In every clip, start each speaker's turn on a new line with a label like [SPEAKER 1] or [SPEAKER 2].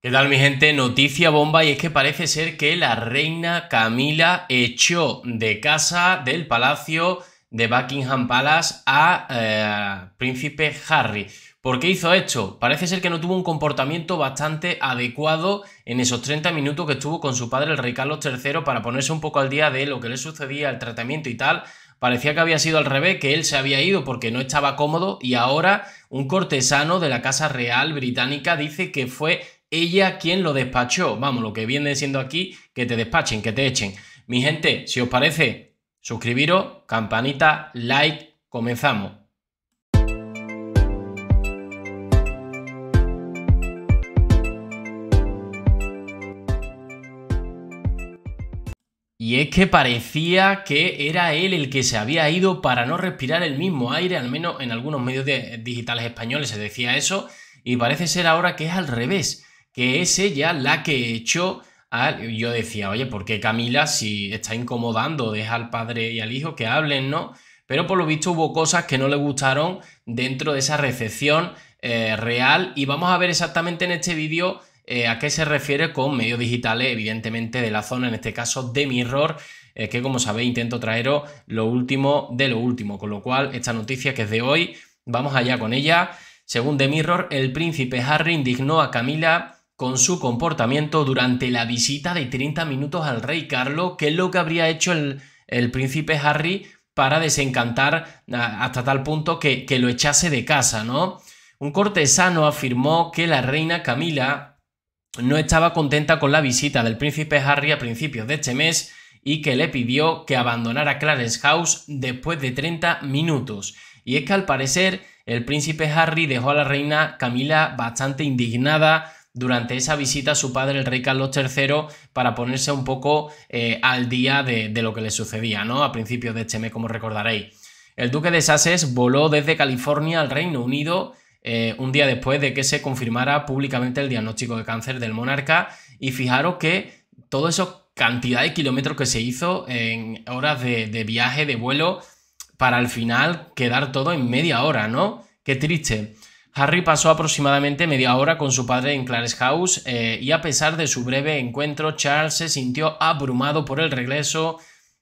[SPEAKER 1] ¿Qué tal mi gente? Noticia bomba y es que parece ser que la reina Camila echó de casa del palacio de Buckingham Palace a eh, príncipe Harry. ¿Por qué hizo esto? Parece ser que no tuvo un comportamiento bastante adecuado en esos 30 minutos que estuvo con su padre el rey Carlos III para ponerse un poco al día de lo que le sucedía, el tratamiento y tal. Parecía que había sido al revés, que él se había ido porque no estaba cómodo y ahora un cortesano de la Casa Real británica dice que fue ella quien lo despachó. Vamos, lo que viene siendo aquí, que te despachen, que te echen. Mi gente, si os parece, suscribiros, campanita, like, comenzamos. Y es que parecía que era él el que se había ido para no respirar el mismo aire, al menos en algunos medios digitales españoles se decía eso, y parece ser ahora que es al revés que es ella la que echó al... Yo decía, oye, ¿por qué Camila si está incomodando? Deja al padre y al hijo que hablen, ¿no? Pero por lo visto hubo cosas que no le gustaron dentro de esa recepción eh, real y vamos a ver exactamente en este vídeo eh, a qué se refiere con medios digitales, evidentemente de la zona, en este caso de Mirror, eh, que como sabéis intento traeros lo último de lo último, con lo cual esta noticia que es de hoy, vamos allá con ella. Según The Mirror, el príncipe Harry indignó a Camila con su comportamiento durante la visita de 30 minutos al rey Carlos, que es lo que habría hecho el, el príncipe Harry para desencantar hasta tal punto que, que, lo echase de casa, ¿no? Un cortesano afirmó que la reina Camila no estaba contenta con la visita del príncipe Harry a principios de este mes y que le pidió que abandonara Clarence House después de 30 minutos. Y es que al parecer el príncipe Harry dejó a la reina Camila bastante indignada durante esa visita a su padre, el rey Carlos III, para ponerse un poco eh, al día de, lo que le sucedía, ¿no? A principios de este mes, como recordaréis. El duque de Sases voló desde California al Reino Unido eh, un día después de que se confirmara públicamente el diagnóstico de cáncer del monarca y fijaros que toda esa cantidad de kilómetros que se hizo en horas de, de viaje, de vuelo, para al final quedar todo en media hora, ¿no? Qué triste. Harry pasó aproximadamente media hora con su padre en Clarence House eh, y a pesar de su breve encuentro, Charles se sintió abrumado por el regreso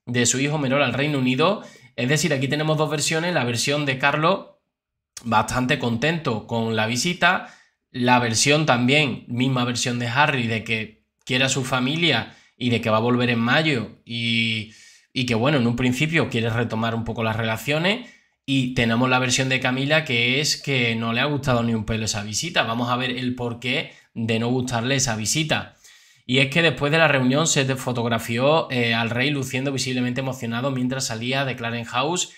[SPEAKER 1] de su hijo menor al Reino Unido. Es decir, aquí tenemos dos versiones, la versión de Carlos, bastante contento con la visita, la versión también, misma versión de Harry, de que quiere a su familia y de que va a volver en mayo y, y que bueno, en un principio quiere retomar un poco las relaciones. Y tenemos la versión de Camila que es que no le ha gustado ni un pelo esa visita. Vamos a ver el porqué de no gustarle esa visita. Y es que después de la reunión se fotografió eh, al rey luciendo visiblemente emocionado mientras salía de Clarence House.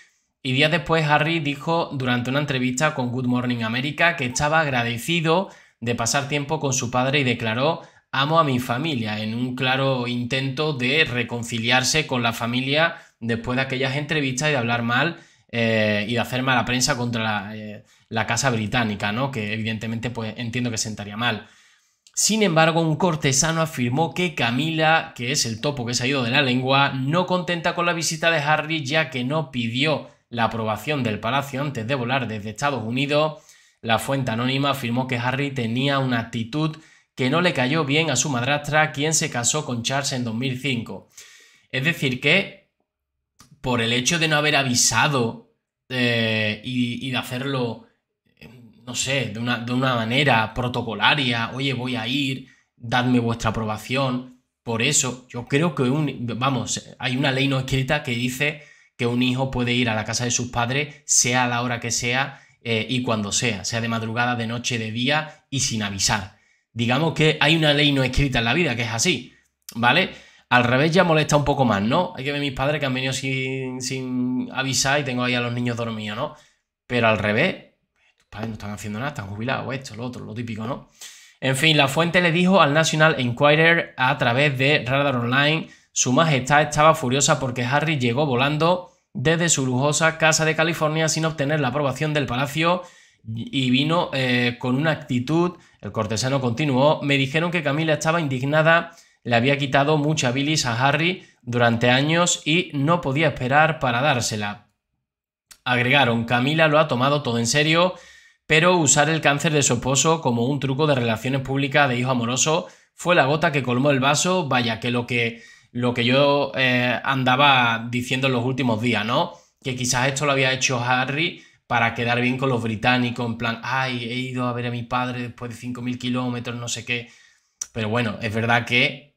[SPEAKER 1] Y días después Harry dijo durante una entrevista con Good Morning America que estaba agradecido de pasar tiempo con su padre y declaró amo a mi familia en un claro intento de reconciliarse con la familia después de aquellas entrevistas y de hablar mal eh, y de hacer mala prensa contra eh, la, casa británica, ¿no? que evidentemente pues, entiendo que sentaría mal. Sin embargo, un cortesano afirmó que Camila, que es el topo que se ha ido de la lengua, no contenta con la visita de Harry ya que no pidió la aprobación del palacio antes de volar desde Estados Unidos. La fuente anónima afirmó que Harry tenía una actitud que no le cayó bien a su madrastra, quien se casó con Charles en 2005. Es decir, que por el hecho de no haber avisado eh, y, de hacerlo, no sé, de una, de una manera protocolaria, oye, voy a ir, dadme vuestra aprobación. Por eso, yo creo que vamos, hay una ley no escrita que dice que un hijo puede ir a la casa de sus padres, sea la hora que sea eh, y cuando sea, sea de madrugada, de noche, de día y sin avisar. Digamos que hay una ley no escrita en la vida que es así, ¿vale? Al revés ya molesta un poco más, ¿no? Hay que ver mis padres que han venido sin, avisar y tengo ahí a los niños dormidos, ¿no? Pero al revés, tus padres no están haciendo nada, están jubilados, esto, lo otro, lo típico, ¿no? En fin, la fuente le dijo al National Enquirer a través de Radar Online, su majestad estaba furiosa porque Harry llegó volando desde su lujosa casa de California sin obtener la aprobación del palacio y vino eh, con una actitud, el cortesano continuó, me dijeron que Camila estaba indignada le había quitado mucha bilis a Harry durante años y no podía esperar para dársela. Agregaron, Camila lo ha tomado todo en serio, pero usar el cáncer de su esposo como un truco de relaciones públicas de hijo amoroso fue la gota que colmó el vaso, vaya, que lo que, lo que yo eh, andaba diciendo en los últimos días, ¿no? Que quizás esto lo había hecho Harry para quedar bien con los británicos, en plan, ay, he ido a ver a mi padre después de 5.000 kilómetros, no sé qué. Pero bueno, es verdad que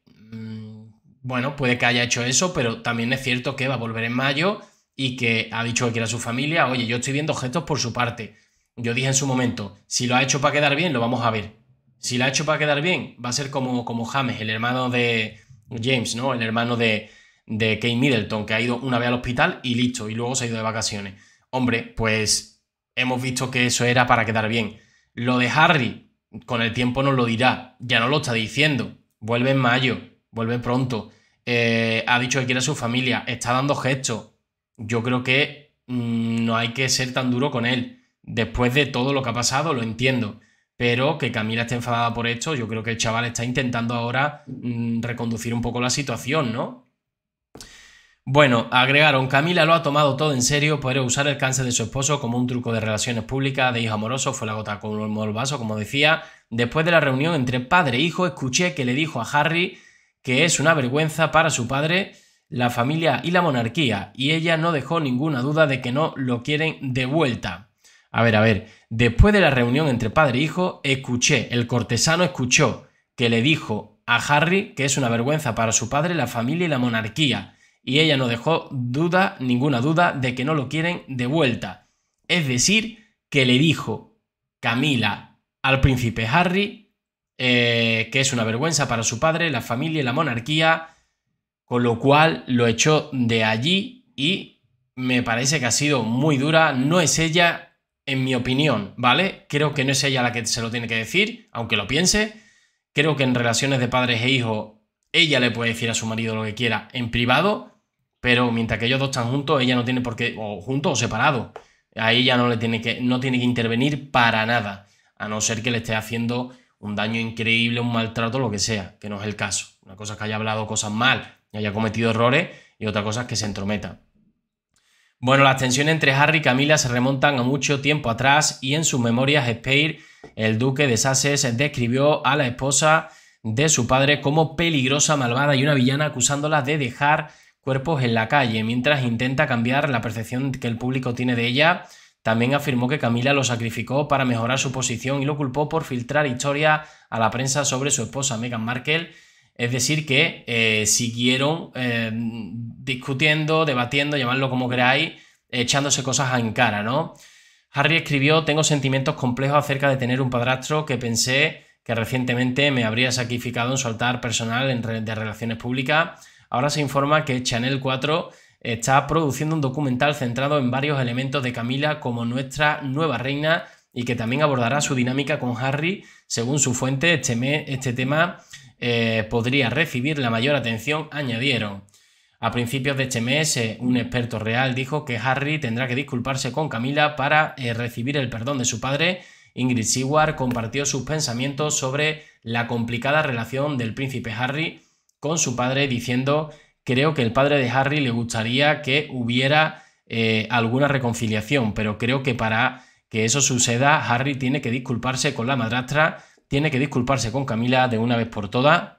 [SPEAKER 1] bueno, puede que haya hecho eso, pero también es cierto que va a volver en mayo y que ha dicho que quiere a su familia. Oye, yo estoy viendo gestos por su parte. Yo dije en su momento, si lo ha hecho para quedar bien, lo vamos a ver. Si lo ha hecho para quedar bien, va a ser como, como James, el hermano de James, ¿no? El hermano de, de Kate Middleton, que ha ido una vez al hospital y listo, y luego se ha ido de vacaciones. Hombre, pues hemos visto que eso era para quedar bien. Lo de Harry, con el tiempo nos lo dirá, ya no lo está diciendo. Vuelve en mayo, vuelve pronto. Eh, ha dicho que quiere a su familia, está dando gestos. Yo creo que mm, no hay que ser tan duro con él. Después de todo lo que ha pasado, lo entiendo. Pero que Camila esté enfadada por esto, yo creo que el chaval está intentando ahora mm, reconducir un poco la situación, ¿no? Bueno, agregaron, Camila lo ha tomado todo en serio, puede usar el cáncer de su esposo como un truco de relaciones públicas, de hijo amoroso, fue la gota con el vaso, como decía. Después de la reunión entre padre e hijo, escuché que le dijo a Harry que es una vergüenza para su padre, la familia y la monarquía, y ella no dejó ninguna duda de que no lo quieren de vuelta. A ver, a ver, después de la reunión entre padre e hijo, escuché, el cortesano escuchó que le dijo a Harry que es una vergüenza para su padre, la familia y la monarquía, y ella no dejó duda, ninguna duda de que no lo quieren de vuelta. Es decir, que le dijo Camila al príncipe Harry eh, que es una vergüenza para su padre, la familia y la monarquía, con lo cual lo echó de allí y me parece que ha sido muy dura. No es ella, en mi opinión, ¿vale? Creo que no es ella la que se lo tiene que decir, aunque lo piense. Creo que en relaciones de padres e hijos, ella le puede decir a su marido lo que quiera en privado, pero mientras que ellos dos están juntos, ella no tiene por qué, o juntos o separados, a ella no le tiene que, no tiene que intervenir para nada, a no ser que le esté haciendo un daño increíble, un maltrato, lo que sea, que no es el caso. Una cosa es que haya hablado cosas mal y haya cometido errores y otra cosa es que se entrometa. Bueno, las tensiones entre Harry y Camila se remontan a mucho tiempo atrás y en sus memorias Speir, el duque de Sussex, describió a la esposa de su padre como peligrosa, malvada y una villana acusándola de dejar cuerpos en la calle, mientras intenta cambiar la percepción que el público tiene de ella también afirmó que Camila lo sacrificó para mejorar su posición y lo culpó por filtrar historia a la prensa sobre su esposa Meghan Markle. Es decir, que eh, siguieron eh, discutiendo, debatiendo, llamadlo como queráis, echándose cosas en cara, ¿no? Harry escribió, tengo sentimientos complejos acerca de tener un padrastro que pensé que recientemente me habría sacrificado en su altar personal de relaciones públicas. Ahora se informa que Channel 4 está produciendo un documental centrado en varios elementos de Camila como nuestra nueva reina y que también abordará su dinámica con Harry. Según su fuente, este, este tema eh, podría recibir la mayor atención, añadieron. A principios de este mes, eh, un experto real dijo que Harry tendrá que disculparse con Camila para eh, recibir el perdón de su padre. Ingrid Seward compartió sus pensamientos sobre la complicada relación del príncipe Harry con su padre diciendo creo que el padre de Harry le gustaría que hubiera eh, alguna reconciliación, pero creo que para que eso suceda, Harry tiene que disculparse con la madrastra, tiene que disculparse con Camila de una vez por todas.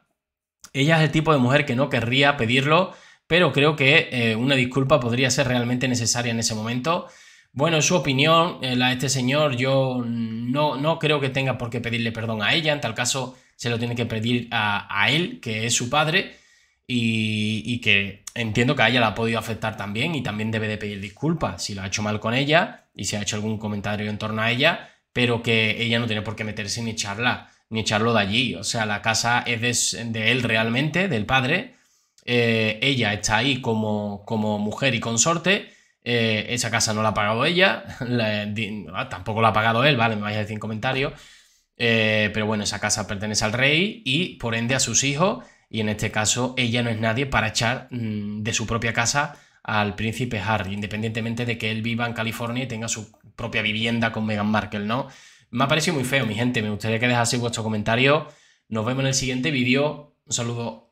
[SPEAKER 1] Ella es el tipo de mujer que no querría pedirlo, pero creo que eh, una disculpa podría ser realmente necesaria en ese momento. Bueno, su opinión, eh, la de este señor, yo no, no creo que tenga por qué pedirle perdón a ella, en tal caso se lo tiene que pedir a él, que es su padre y, que entiendo que a ella la ha podido afectar también y también debe de pedir disculpas si lo ha hecho mal con ella y si ha hecho algún comentario en torno a ella, pero que ella no tiene por qué meterse ni echarla, ni echarlo de allí. O sea, la casa es de, él realmente, del padre. Eh, ella está ahí como, como mujer y consorte. Eh, esa casa no la ha pagado ella, eh, ah, tampoco la ha pagado él, vale, me vais a decir en comentarios. pero bueno, esa casa pertenece al rey y por ende a sus hijos y en este caso, ella no es nadie para echar mm, de su propia casa al príncipe Harry, independientemente de que él viva en California y tenga su propia vivienda con Meghan Markle, ¿no? Me ha parecido muy feo, mi gente. Me gustaría que dejase vuestro comentario. Nos vemos en el siguiente vídeo. Un saludo